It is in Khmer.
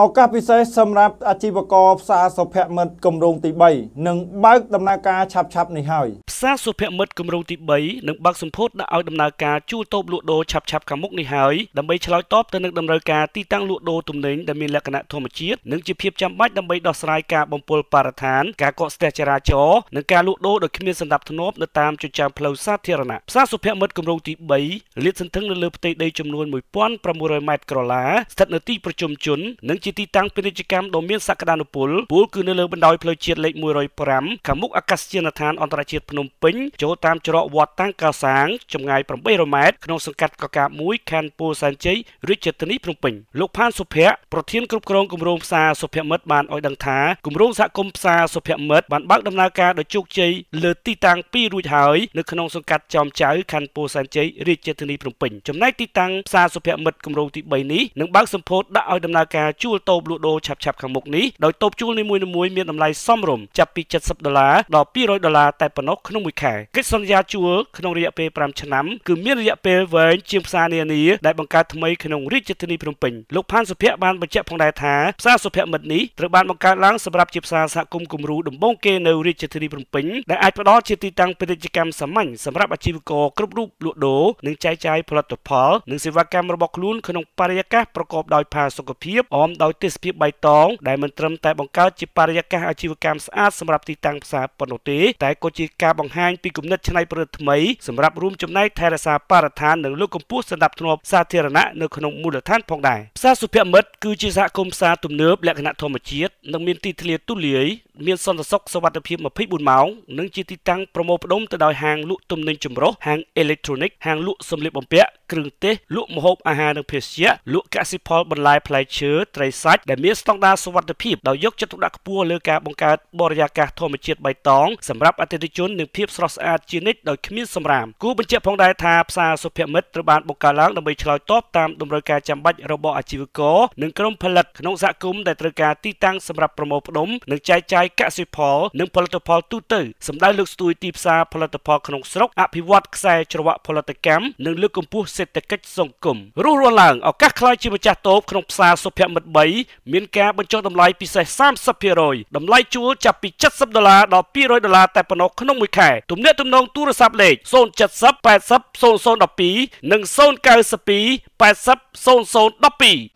ឱកាសពិសេសសម្រាប់អាជីវករផ្សារសុភមន្តគម្រោងទី3នឹងបើកដំណើរការឆាប់ៗនេះហើយក្សាសុភមិត្តគម្រោងទី3នឹងបើកសម្ពោធដាក់ឲ្យដំណើរការជួលតូបលក់ដូរឆាប់ឆាប់ខាងមុខនេះហើយដើម្បីឆ្លើយតបទៅនឹងតម្រូវការទីតាំងលក់ដូរទំនិញដែលមានលក្ខណៈធម្មជាតិនិងជាភាពចាំបាច់ដើម្បីដោះស្រាយការបំពុលបរិស្ថាន ការកកស្ទះចរាចរណ៍និងការលក់ដូរដោយគ្មានសណ្តាប់ធ្នាប់នៅតាមចិញ្ចើមផ្លូវសាធារណៈផ្សារសុភមិត្តគម្រោងទី3លាតសន្ធឹងនៅលើផ្ទៃដីចំនួន1600ម៉ែត្រក្រឡាស្ថិតនៅទីប្រជុំជននិងជាទីតាំងពាណិជ្ជកម្មដ៏មានសក្តានុពលពលគឺនៅលើបណ្ដោយផ្លូវជាតិលេខ105ខាងមុខអាកាសយានដ្ឋានអន្តរជាតិភ្នំពេញចូលតាមច្រកវត្តតាំងកាសាងចម្ងាយ800ម៉ែត្រក្នុងសង្កាត់កកា1ខណ្ឌពោធិ៍សែនជ័យរាជធានីភ្នំពេញលោកផានសុភ័ក្រប្រធានគ្រប់គ្រងគម្រោងផ្សារសុភមិត្តបានឲ្យដឹងថាគម្រោងសហគមន៍ផ្សារសុភមិត្តបានបើកដំណើរការដោយជោគជ័យលើទីតាំង2រួចហើយនៅក្នុងសង្កាត់ចោមចៅខណ្ឌពោធិ៍សែនជ័យរាជធានីភ្នំពេញចំណែកទីតាំងផ្សារសុភមិត្តគម្រោងទី3នេះនឹងបើកសម្ពោធដាក់ឲ្យដំណើរការជួលតូបលក់ដូរឆាប់ឆាប់ខាងមុខនេះដោយតូបជួលនីមួយៗមានតម្លៃសមរម្យចាប់ពី70ដុល្លារដល់200ដុល្លារតែប៉ុណ្ណោះក្នុង1ខែកិច្ចសន្យាជួលក្នុងរយៈពេល5ឆ្នាំគឺមានរយៈពេលវែងជាងផ្សារនានាដែលបង្កើតថ្មីក្នុងរាជធានីភ្នំពេញលោកផានសុភ័ក្របានបញ្ជាក់ផងដែរថាផ្សារសុភ័ក្រមិត្តនេះត្រូវបានបង្កើតឡើងសម្រាប់ជាផ្សារសហគមន៍គំរូដំបូងគេនៅរាជធានីភ្នំពេញដែលអាចផ្ដល់ជាទីតាំងពាណិជ្ជកម្មសាមញ្ញសម្រាប់អាជីវករគ្រប់រូបលក់ដូរនិងចែកចាយផលិតផលនិងសេវាកម្មរបស់ខ្លួន ក្នុងបរិយាកាសប្រកបដោយផាសុកភាពអមដោយទេសភាពបៃតង ដែលមិនត្រឹមតែបង្កើតជាបរិយាកាសអាជីវកម្មស្អាតសម្រាប់ទីតាំងផ្សារប៉ុណ្ណោះទេតែក៏ជាការបង្បង្ហាញពីគំនិតច្នៃប្រឌិតថ្មីសម្រាប់រួមចំណែកថែរក្សាបរិស្ថាននិងលើកកម្ពស់សន្តិភាពសាធារណៈនៅក្នុងមូលដ្ឋានផងដែរផ្សារសុភមិត្តគឺជាសហគមន៍ផ្សារទំនើបលក្ខណៈធម្មជាតិនិងមានទីធ្លាទូលាយមានសន្តិសុខសុវត្ថិភាព24ម៉ោងនិងជាទីតាំងប្រមូលផ្ដុំទៅដោយហាងលក់ទំនិញចម្រុះហាងអេເລັກត្រូនិកហាងលក់សម្លៀកបំពាក់គ្រឿងទេសលក់ម្ហូបអាហារនិងភេសជ្ជៈលក់កសិផលបន្លែផ្លែឈើត្រីសាច់ដែលមានស្តង់ដារសុវត្ថិភាពដោយយកចិត្តទុកដាក់ខ្ពស់លើការបង្កើតបរិយាកាសធម្មជាតិបៃតងសម្រាប់អតិថិជននិងភាពស្រស់ស្អាតជានិច្ចដោយគ្មានសម្រាមគូបញ្ជាក់ផងដែរថាផ្សារសុភមិត្តត្រូវបានបង្កើតឡើងដើម្បីឆ្លើយតបតាមតម្រូវការចាំបាច់របស់អាជីវករនិងក្រុមផលិតក្នុងសហគមន៍ដែលត្រូវការទីតាំងសម្រាប់ប្រមូលផ្ដុំនិងចែកចាយយកសិផលនិងផលិតផលទូទៅសម្ដៅលើកស្ទួយទីផ្សារផលិតផលក្នុងស្រុកអភិវឌ្ឍខ្សែច្រវាក់ផលិតកម្មនិងលើកកម្ពស់សេដ្ឋកិច្ចសង្គមរស់រឡើងឱកាសខ្លាយជាម្ចាស់តូបក្នុងផ្សារសុភមិត្ត3មានការបញ្ចុះតម្លៃពិសេស30%តម្លៃជួលចាប់ពី70ដុល្លារដល់200ដុល្លារតែប៉ុណ្ណោះក្នុងមួយខែទំនាក់ទំនងទូរស័ព្ទលេខ070 80 0012និង092 80 0012